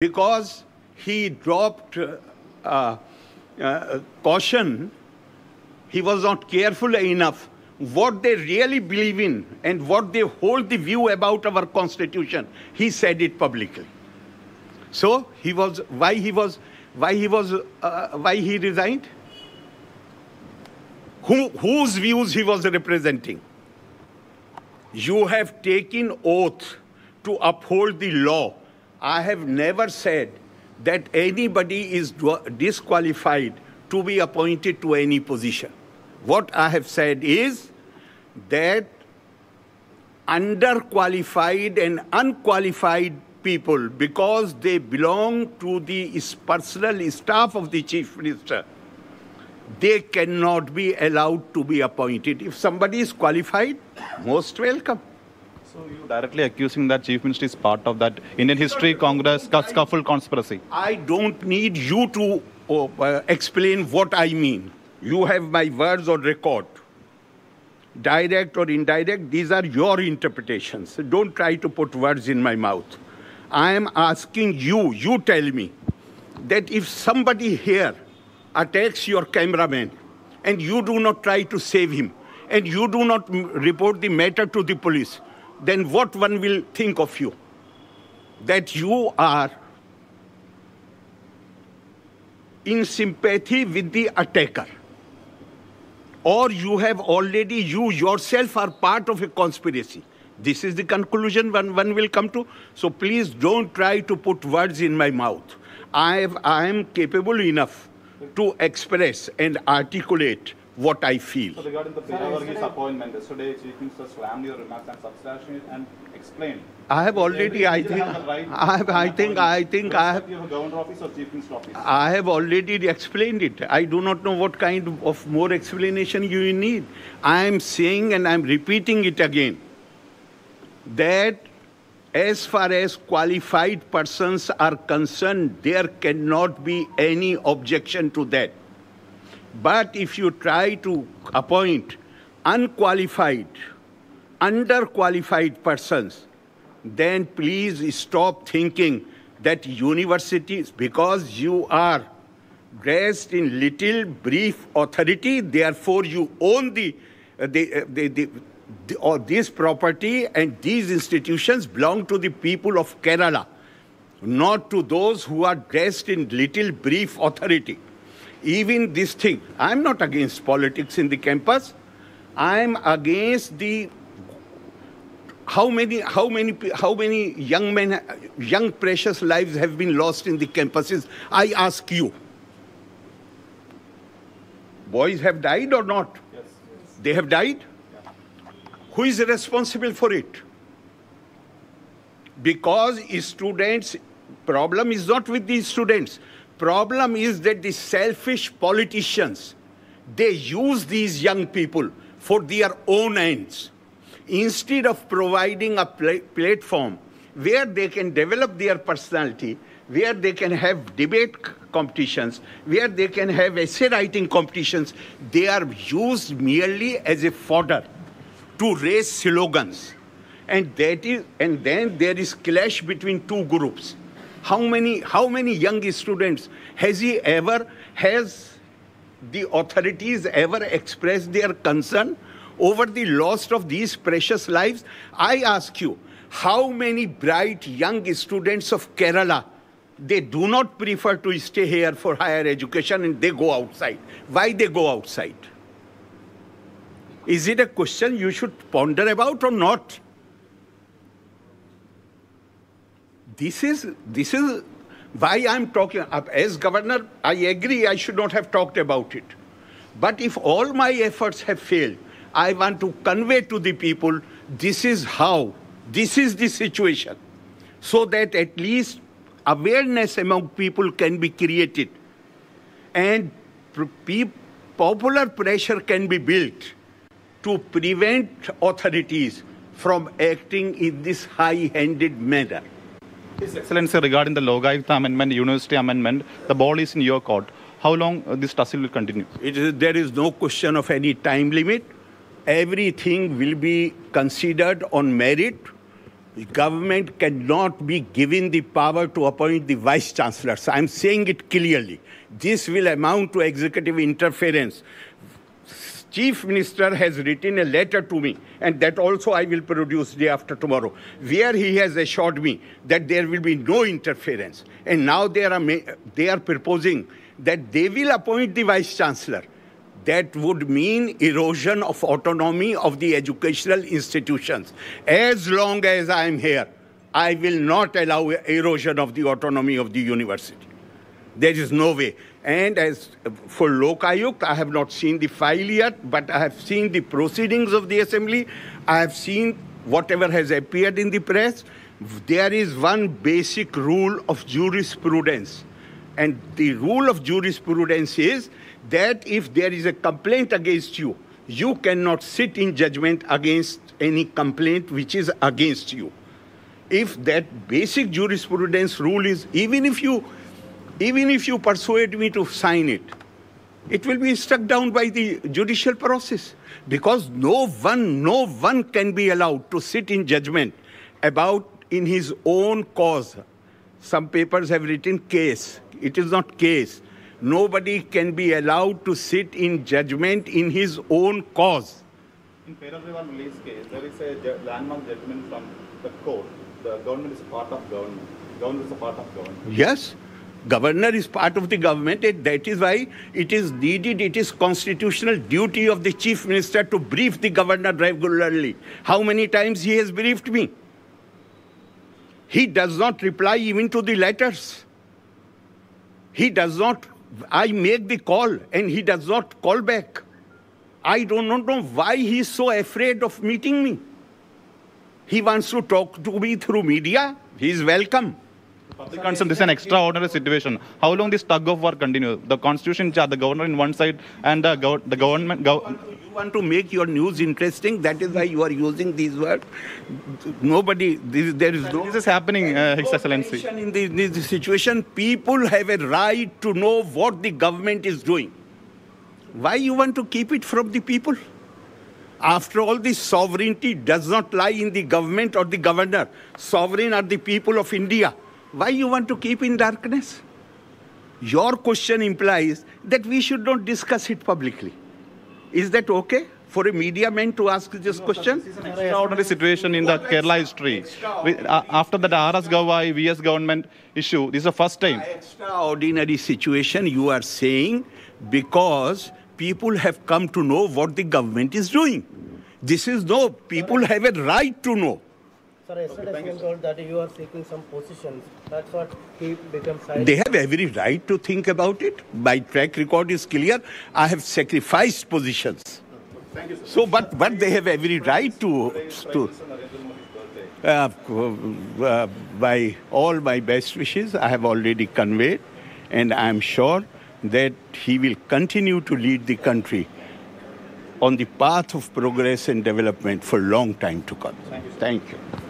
because he dropped uh, uh, caution, he was not careful enough what they really believe in and what they hold the view about our constitution. He said it publicly. So he was why he was why he was uh, why he resigned. Who, whose views he was representing? You have taken oath to uphold the law I have never said that anybody is disqualified to be appointed to any position. What I have said is that underqualified and unqualified people, because they belong to the personal staff of the chief minister, they cannot be allowed to be appointed. If somebody is qualified, most welcome. So you directly accusing that chief minister is part of that Indian history Congress scuffle conspiracy. I don't need you to oh, uh, explain what I mean. You have my words on record. Direct or indirect, these are your interpretations. Don't try to put words in my mouth. I am asking you, you tell me that if somebody here attacks your cameraman and you do not try to save him and you do not report the matter to the police, then what one will think of you? That you are in sympathy with the attacker. Or you have already, you yourself are part of a conspiracy. This is the conclusion one, one will come to. So please don't try to put words in my mouth. I, have, I am capable enough to express and articulate what I feel. So regarding the Priyavarghi's appointment, yesterday Chief Minister slammed your remarks and substantiated and explained. I have already, I think, I, have, I think, I think, I have, I have already explained it. I do not know what kind of more explanation you need. I am saying and I am repeating it again that as far as qualified persons are concerned, there cannot be any objection to that. But if you try to appoint unqualified, underqualified persons, then please stop thinking that universities, because you are dressed in little brief authority, therefore you own the, uh, the, uh, the, the, the, or this property and these institutions belong to the people of Kerala, not to those who are dressed in little brief authority even this thing. I'm not against politics in the campus. I'm against the how many how many how many young men young precious lives have been lost in the campuses i ask you boys have died or not yes. they have died yeah. who is responsible for it because students problem is not with these students problem is that the selfish politicians, they use these young people for their own ends instead of providing a pl- platform where they can develop their personality, where they can have debate competitions, where they can have essay writing competitions, they are used merely as a fodder to raise slogans. And that is and then there is clash between two groups. How many, how many young students has he ever, has the authorities ever expressed their concern over the loss of these precious lives? I ask you, how many bright young students of Kerala they do not prefer to stay here for higher education and they go outside? Why they go outside? Is it a question you should ponder about or not? this is this is why I'm talking. As governor, I agree I should not have talked about it. But if all my efforts have failed, I want to convey to the people this is how, this is the situation, so that at least awareness among people can be created and popular pressure can be built to prevent authorities from acting in this high handed manner. His Excellency, regarding the Lokayukta Amendment, University Amendment, the ball is in your court. How long uh, this tussle will continue? there is no question of any time limit. Everything will be considered on merit. The government cannot be given the power to appoint the vice chancellors. I'm saying it clearly. This will amount to executive interference. Chief Minister has written a letter to me, and that also I will produce day after tomorrow, where he has assured me that there will be no interference. And now they are, they are proposing that they will appoint the Vice Chancellor. That would mean erosion of autonomy of the educational institutions. As long as I am here, I will not allow erosion of the autonomy of the university. There is no way. And as for Lok I have not seen the file yet, but I have seen the proceedings of the assembly. I have seen whatever has appeared in the press. There is one basic rule of jurisprudence. And the rule of jurisprudence is that if there is a complaint against you, you cannot sit in judgment against any complaint which is against you. If that basic jurisprudence rule is, even if you even if you persuade me to sign it, it will be struck down by the judicial process because no one, no one can be allowed to sit in judgment about in his own cause. Some papers have written case. It is not case. Nobody can be allowed to sit in judgment in his own cause. In Peravivan case, there is a landmark judgment from the court. The government is part of government. Government is a part of government. Yes governor is part of the government and that is why it is needed it is constitutional duty of the chief minister to brief the governor regularly how many times he has briefed me he does not reply even to the letters he does not i make the call and he does not call back i do not know why he is so afraid of meeting me he wants to talk to me through media he is welcome public concern. This is an extraordinary situation. How long this tug of war continue? The constitution, the governor in one side, and the, uh, the government. you want to make your news interesting. That is why you are using these words. Nobody. This, there is no. This is happening, uh, His Excellency. In this, this situation, people have a right to know what the government is doing. Why you want to keep it from the people? After all, the sovereignty does not lie in the government or the governor. Sovereign are the people of India. Why you want to keep in darkness? Your question implies that we should not discuss it publicly. Is that okay? for a media man to ask this no, question? This is an extraordinary situation in the Kerala history. We, uh, after the Daharas Gawai VS government issue, this is the first time. Ah, extraordinary situation you are saying because people have come to know what the government is doing. This is no, people have a right to know. Sir, yesterday okay, that you are seeking some positions. That's what he becomes. They have every right to think about it. My track record is clear. I have sacrificed positions. Thank you, sir. So, but but they have every right to to. Uh, uh, by all my best wishes, I have already conveyed, and I am sure that he will continue to lead the country on the path of progress and development for a long time to come. Thank you. Thank you.